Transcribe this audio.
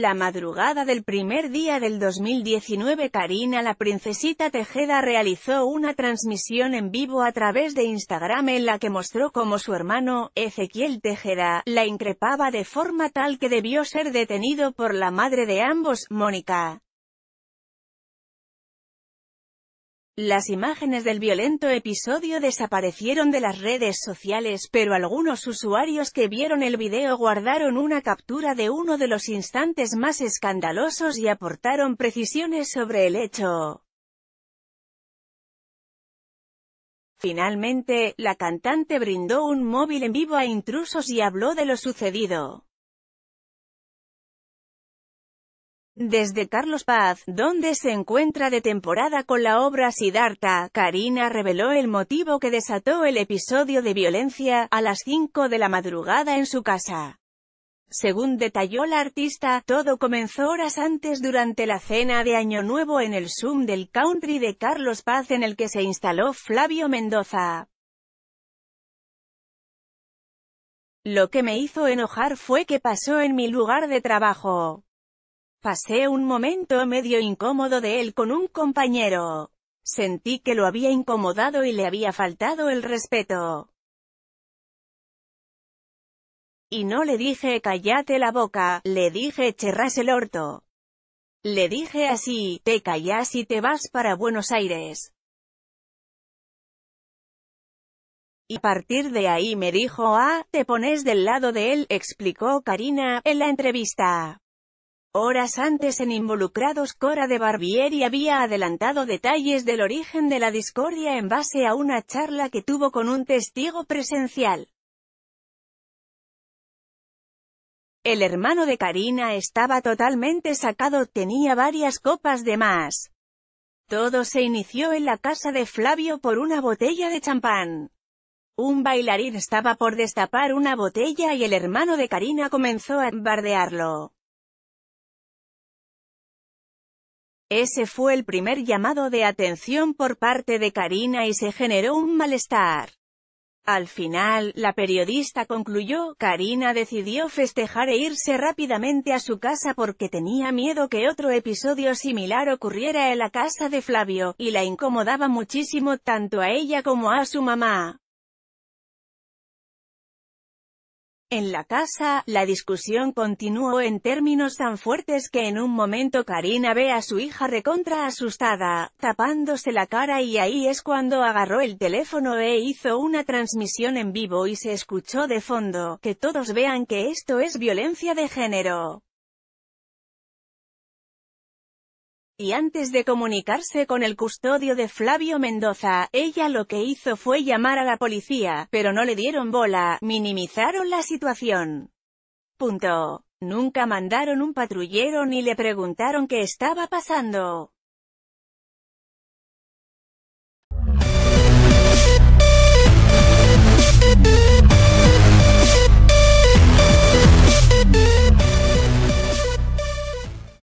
La madrugada del primer día del 2019 Karina la princesita Tejeda realizó una transmisión en vivo a través de Instagram en la que mostró cómo su hermano, Ezequiel Tejeda, la increpaba de forma tal que debió ser detenido por la madre de ambos, Mónica. Las imágenes del violento episodio desaparecieron de las redes sociales, pero algunos usuarios que vieron el video guardaron una captura de uno de los instantes más escandalosos y aportaron precisiones sobre el hecho. Finalmente, la cantante brindó un móvil en vivo a intrusos y habló de lo sucedido. Desde Carlos Paz, donde se encuentra de temporada con la obra Siddhartha, Karina reveló el motivo que desató el episodio de violencia, a las 5 de la madrugada en su casa. Según detalló la artista, todo comenzó horas antes durante la cena de Año Nuevo en el Zoom del Country de Carlos Paz en el que se instaló Flavio Mendoza. Lo que me hizo enojar fue que pasó en mi lugar de trabajo. Pasé un momento medio incómodo de él con un compañero. Sentí que lo había incomodado y le había faltado el respeto. Y no le dije callate la boca, le dije «cherras el orto. Le dije así, te callas y te vas para Buenos Aires. y a partir de ahí me dijo ah, te pones del lado de él, explicó Karina, en la entrevista. Horas antes en involucrados Cora de Barbieri había adelantado detalles del origen de la discordia en base a una charla que tuvo con un testigo presencial. El hermano de Karina estaba totalmente sacado, tenía varias copas de más. Todo se inició en la casa de Flavio por una botella de champán. Un bailarín estaba por destapar una botella y el hermano de Karina comenzó a bardearlo. Ese fue el primer llamado de atención por parte de Karina y se generó un malestar. Al final, la periodista concluyó, Karina decidió festejar e irse rápidamente a su casa porque tenía miedo que otro episodio similar ocurriera en la casa de Flavio, y la incomodaba muchísimo tanto a ella como a su mamá. En la casa, la discusión continuó en términos tan fuertes que en un momento Karina ve a su hija recontra asustada, tapándose la cara y ahí es cuando agarró el teléfono e hizo una transmisión en vivo y se escuchó de fondo, que todos vean que esto es violencia de género. y antes de comunicarse con el custodio de Flavio Mendoza, ella lo que hizo fue llamar a la policía, pero no le dieron bola, minimizaron la situación. Punto. Nunca mandaron un patrullero ni le preguntaron qué estaba pasando.